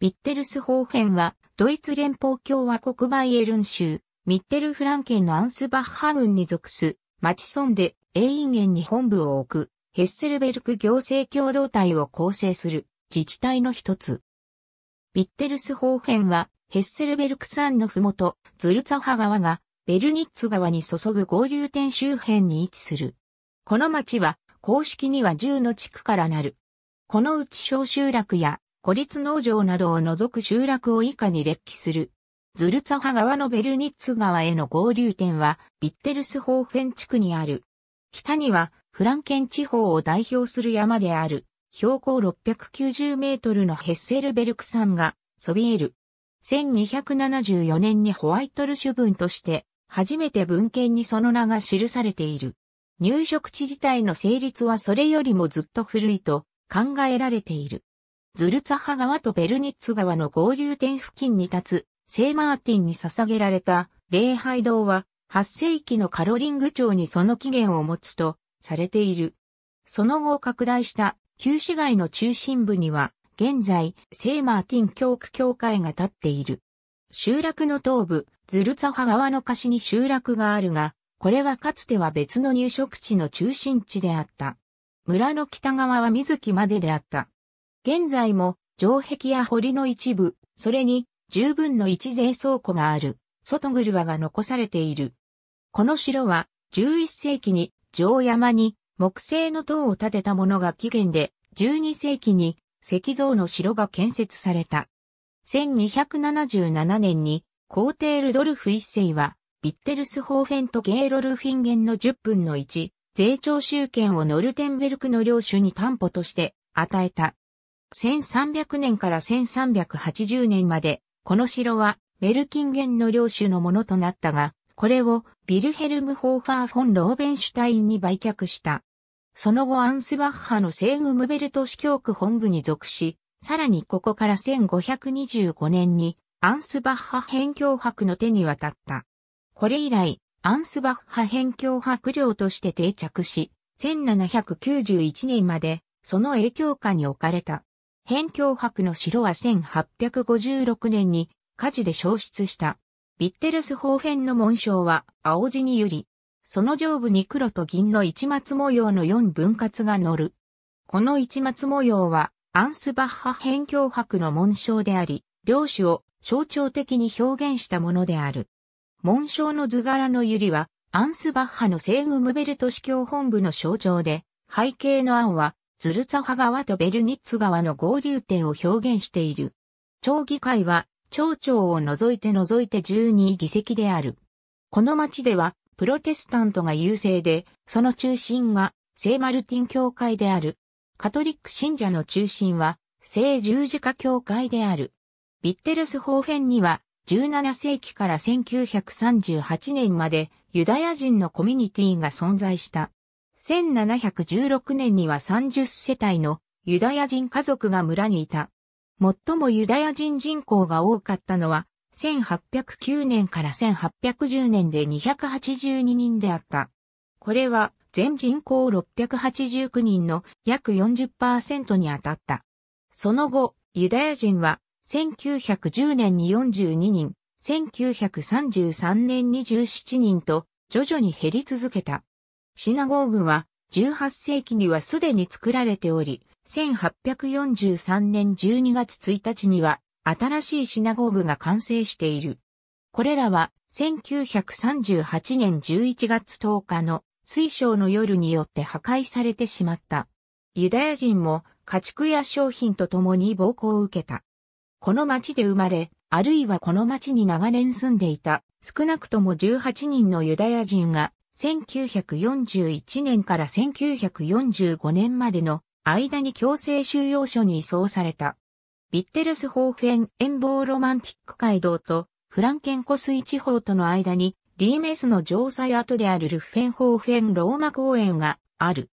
ビッテルスホーフェンは、ドイツ連邦共和国バイエルン州、ミッテルフランケンのアンスバッハ郡に属す、マチソンで、エインゲンに本部を置く、ヘッセルベルク行政共同体を構成する、自治体の一つ。ビッテルスホーフェンは、ヘッセルベルク山のふもと、ズルツァハ川が、ベルニッツ川に注ぐ合流点周辺に位置する。この町は、公式には10の地区からなる。このうち小集落や孤立農場などを除く集落を以下に列記する。ズルツァハ川のベルニッツ川への合流点は、ビッテルスホーフェン地区にある。北には、フランケン地方を代表する山である、標高690メートルのヘッセルベルク山が、そびえる。1274年にホワイトル主文として、初めて文献にその名が記されている。入植地自体の成立はそれよりもずっと古いと考えられている。ズルツハ川とベルニッツ川の合流点付近に立つ、聖マーティンに捧げられた礼拝堂は、8世紀のカロリング町にその起源を持つとされている。その後拡大した旧市街の中心部には、現在、聖マーティン教区教会が建っている。集落の東部、ズルツハ川の貸しに集落があるが、これはかつては別の入植地の中心地であった。村の北側は水木までであった。現在も城壁や堀の一部、それに十分の一税倉庫がある、外ワが残されている。この城は11世紀に城山に木製の塔を建てたものが起源で、12世紀に石像の城が建設された。1277年に皇帝ルドルフ一世は、ビッテルスホーフェンとゲーロルフィンゲンの10分の1、税調集権をノルテンベルクの領主に担保として与えた。1300年から1380年まで、この城はメルキンゲンの領主のものとなったが、これをビルヘルム・ホーファー・フォン・ローベンシュタインに売却した。その後アンスバッハの西ウムベルト司教区本部に属し、さらにここから1525年にアンスバッハ辺境博の手に渡った。これ以来、アンスバッハ辺境博領として定着し、1791年までその影響下に置かれた。辺境博の城は1856年に火事で消失した。ビッテルス方辺の紋章は青地に揺り、その上部に黒と銀の市松模様の四分割が乗る。この市松模様はアンスバッハ辺境博の紋章であり、領主を象徴的に表現したものである。紋章の図柄の揺りはアンスバッハのセーグムベルト司教本部の象徴で、背景の案はツルツァハ川とベルニッツ川の合流点を表現している。町議会は、町長を除いて除いて12議席である。この町では、プロテスタントが優勢で、その中心が、聖マルティン教会である。カトリック信者の中心は、聖十字架教会である。ビッテルス方辺には、17世紀から1938年までユダヤ人のコミュニティが存在した。1716年には30世帯のユダヤ人家族が村にいた。最もユダヤ人人口が多かったのは、1809年から1810年で282人であった。これは全人口689人の約40%に当たった。その後、ユダヤ人は1910年に42人、1933年に17人と徐々に減り続けた。シナゴーグは18世紀にはすでに作られており、1843年12月1日には新しいシナゴーグが完成している。これらは1938年11月10日の水晶の夜によって破壊されてしまった。ユダヤ人も家畜や商品と共に暴行を受けた。この町で生まれ、あるいはこの町に長年住んでいた、少なくとも18人のユダヤ人が1941年から1945年までの間に強制収容所に移送された。ビッテルスホーフェン遠望ロマンティック街道とフランケンコスイ地方との間にリーメスの城塞跡であるルフェンホーフェンローマ公園がある。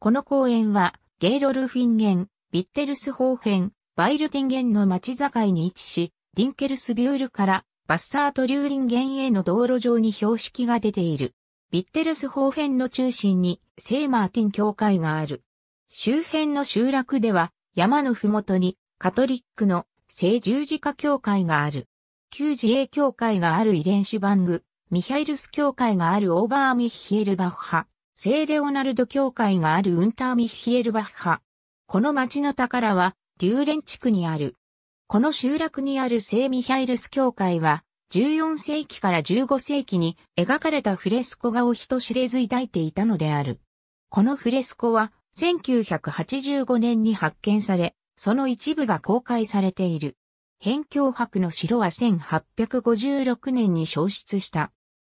この公園はゲイロルフィンゲン、ビッテルスホーフェン、バイルティンゲンの町境に位置し、ディンケルスビュールからバッサート・リューリンゲンへの道路上に標識が出ている。ビッテルス方辺の中心に聖マーティン教会がある。周辺の集落では山のふもとにカトリックの聖十字架教会がある。旧自衛教会があるイレンシュバング、ミハイルス教会があるオーバーミッヒエルバッハ、聖レオナルド教会があるウンターミッヒエルバッハ。この町の宝は、リューレン地区にある。この集落にある聖ミハイルス教会は、14世紀から15世紀に描かれたフレスコ画を人知れず抱いていたのである。このフレスコは1985年に発見され、その一部が公開されている。辺境博の城は1856年に消失した。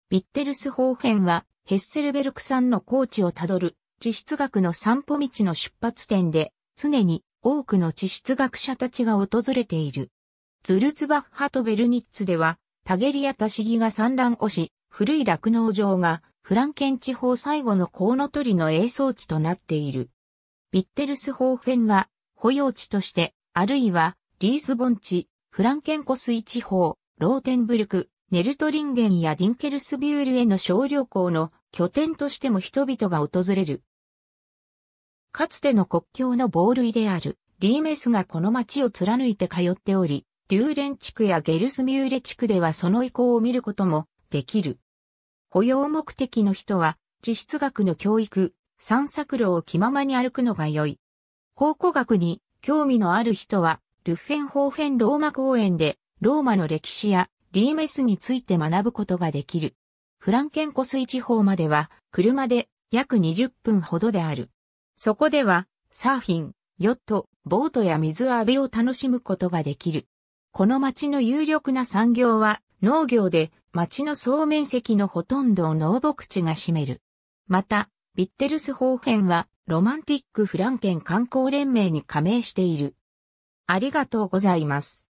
ビッテルス方辺はヘッセルベルクんの高地をたどる地質学の散歩道の出発点で常に多くの地質学者たちが訪れている。ズルツバッハとベルニッツではタゲリアタシギが産卵をし、古い酪農場がフランケン地方最後のコウノトリの栄巣地となっている。ビッテルスホーフェンは保養地として、あるいはリースボン地、フランケン湖水地方、ローテンブルク、ネルトリンゲンやディンケルスビュールへの小旅行の拠点としても人々が訪れる。かつての国境の防類であるリーメスがこの町を貫いて通っており、リューレン地区やゲルスミューレ地区ではその意向を見ることもできる。雇用目的の人は、地質学の教育、散策路を気ままに歩くのが良い。考古学に興味のある人は、ルッフェンホーフェンローマ公園で、ローマの歴史やリーメスについて学ぶことができる。フランケン湖水地方までは、車で約20分ほどである。そこでは、サーフィン、ヨット、ボートや水浴びを楽しむことができる。この町の有力な産業は農業で町の総面積のほとんどを農牧地が占める。また、ビッテルス方辺はロマンティックフランケン観光連盟に加盟している。ありがとうございます。